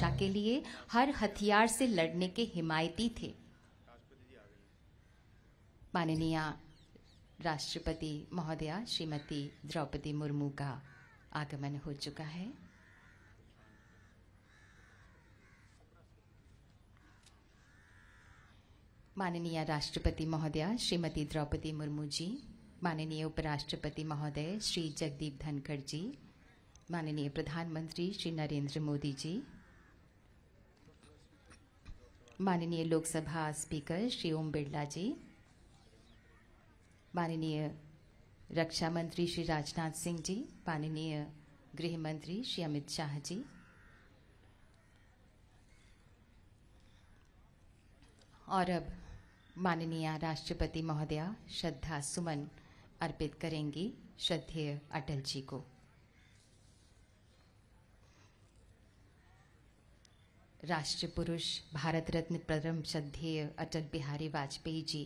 आशा के लिए हर हथियार से लड़ने के हिमायती थे माननीय राष्ट्रपति महोदया श्रीमती द्रौपदी मुर्मू का आगमन हो चुका है माननीय राष्ट्रपति महोदया श्रीमती द्रौपदी मुर्मू जी माननीय उपराष्ट्रपति महोदय श्री जगदीप धनखड़ जी माननीय प्रधानमंत्री श्री नरेंद्र मोदी जी माननीय लोकसभा स्पीकर श्री ओम बिरला जी माननीय रक्षा मंत्री श्री राजनाथ सिंह जी माननीय गृह मंत्री श्री अमित शाह जी और अब माननीय राष्ट्रपति महोदया श्रद्धा सुमन अर्पित करेंगी श्रद्धेय अटल जी को राष्ट्रपुरुष पुरुष भारत रत्न परम श्रद्धेय अटल बिहारी वाजपेयी जी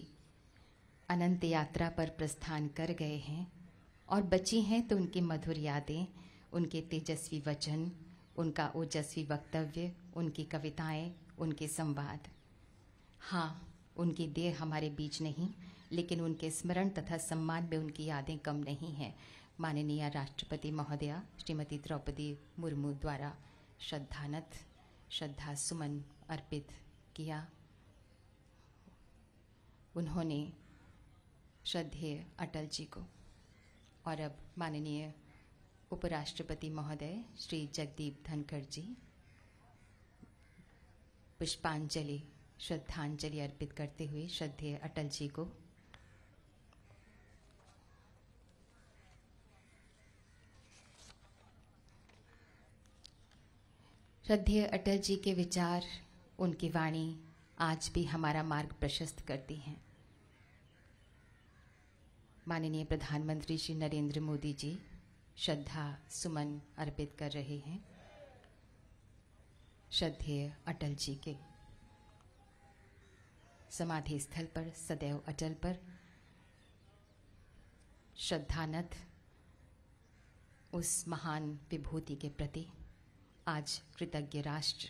अनंत यात्रा पर प्रस्थान कर गए हैं और बची हैं तो उनकी मधुर यादें उनके तेजस्वी वचन उनका ओजस्वी वक्तव्य उनकी कविताएं, उनके संवाद हाँ उनकी देह हमारे बीच नहीं लेकिन उनके स्मरण तथा सम्मान में उनकी यादें कम नहीं हैं माननीय राष्ट्रपति महोदया श्रीमती द्रौपदी मुर्मू द्वारा श्रद्धानथ श्रद्धा सुमन अर्पित किया उन्होंने श्रद्धेय अटल जी को और अब माननीय उपराष्ट्रपति महोदय श्री जगदीप धनखड़ जी पुष्पांजलि श्रद्धांजलि अर्पित करते हुए श्रद्धेय अटल जी को श्रद्धेय अटल जी के विचार उनकी वाणी आज भी हमारा मार्ग प्रशस्त करती हैं माननीय प्रधानमंत्री श्री नरेंद्र मोदी जी श्रद्धा सुमन अर्पित कर रहे हैं श्रद्धेय अटल जी के समाधि स्थल पर सदैव अटल पर श्रद्धानथ उस महान विभूति के प्रति आज कृतज्ञ राष्ट्र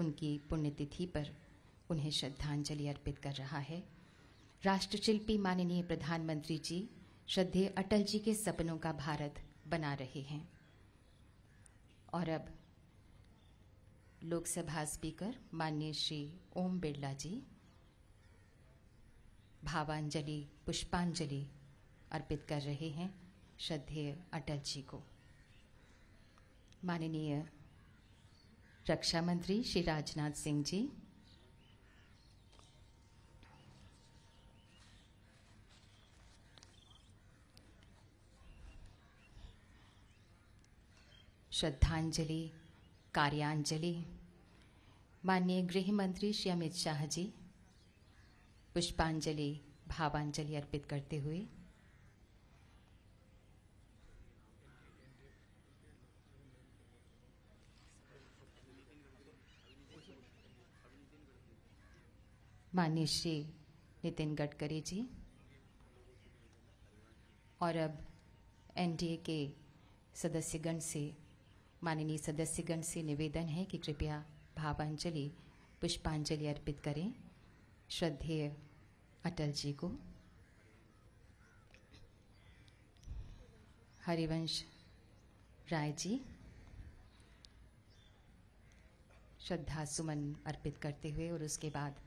उनकी पुण्यतिथि पर उन्हें श्रद्धांजलि अर्पित कर रहा है राष्ट्रशिल्पी माननीय प्रधानमंत्री जी श्रद्धेय अटल जी के सपनों का भारत बना रहे हैं और अब लोकसभा स्पीकर माननीय श्री ओम बिरला जी भावांजलि पुष्पांजलि अर्पित कर रहे हैं श्रद्धेय अटल जी को माननीय रक्षा मंत्री श्री राजनाथ सिंह जी श्रद्धांजलि कार्यांजलि माननीय गृह मंत्री श्री अमित शाह जी पुष्पांजलि भावांजलि अर्पित करते हुए माननीय श्री नितिन गडकरी जी और अब एनडीए के सदस्यगण से माननीय सदस्यगण से निवेदन है कि कृपया भावांजलि पुष्पांजलि अर्पित करें श्रद्धेय अटल जी को हरिवंश राय जी श्रद्धा सुमन अर्पित करते हुए और उसके बाद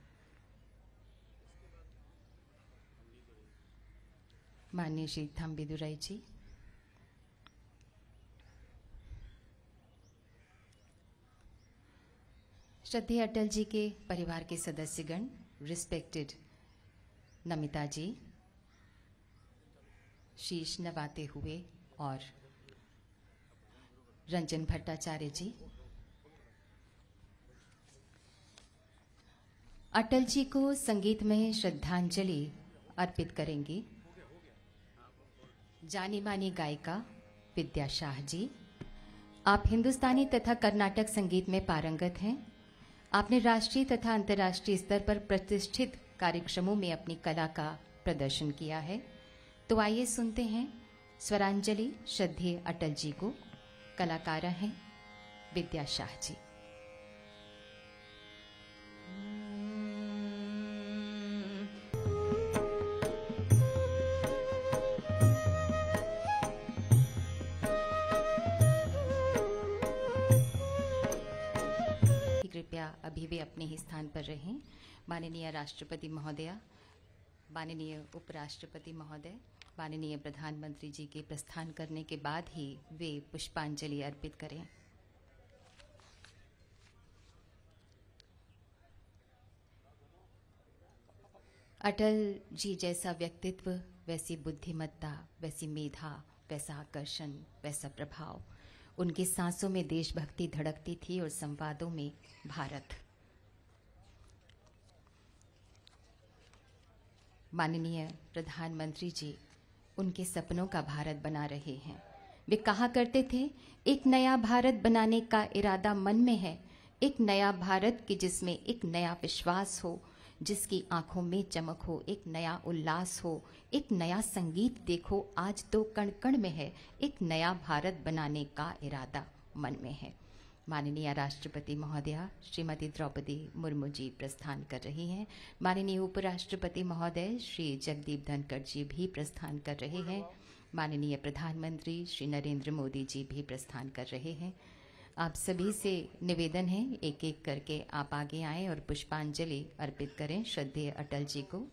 माननीय श्री थाम्बेदुराई जी श्रद्धे अटल जी के परिवार के सदस्यगण रिस्पेक्टेड नमिता जी शीश नवाते हुए और रंजन भट्टाचार्य जी अटल जी को संगीत में श्रद्धांजलि अर्पित करेंगे जानी मानी गायिका विद्या शाह जी आप हिंदुस्तानी तथा कर्नाटक संगीत में पारंगत हैं आपने राष्ट्रीय तथा अंतर्राष्ट्रीय स्तर पर प्रतिष्ठित कार्यक्रमों में अपनी कला का प्रदर्शन किया है तो आइए सुनते हैं स्वरांजलि श्रद्धेय अटल जी को कलाकारा हैं विद्या शाह जी रहे माननीय राष्ट्रपति महोदया माननीय उपराष्ट्रपति महोदय माननीय प्रधानमंत्री जी के प्रस्थान करने के बाद ही वे पुष्पांजलि अर्पित करें अटल जी जैसा व्यक्तित्व वैसी बुद्धिमत्ता वैसी मेधा वैसा आकर्षण वैसा प्रभाव उनकी सांसों में देशभक्ति धड़कती थी और संवादों में भारत माननीय प्रधानमंत्री जी उनके सपनों का भारत बना रहे हैं वे कहा करते थे एक नया भारत बनाने का इरादा मन में है एक नया भारत कि जिसमें एक नया विश्वास हो जिसकी आंखों में चमक हो एक नया उल्लास हो एक नया संगीत देखो आज तो कण कण में है एक नया भारत बनाने का इरादा मन में है माननीय राष्ट्रपति महोदया श्रीमती द्रौपदी मुर्मू जी प्रस्थान कर रही हैं माननीय उपराष्ट्रपति महोदय श्री जगदीप धनखड़ जी भी प्रस्थान कर रहे हैं माननीय प्रधानमंत्री श्री नरेंद्र मोदी जी भी प्रस्थान कर रहे हैं आप सभी से निवेदन है एक एक करके आप आगे आएं और पुष्पांजलि अर्पित करें श्रद्धेय अटल जी को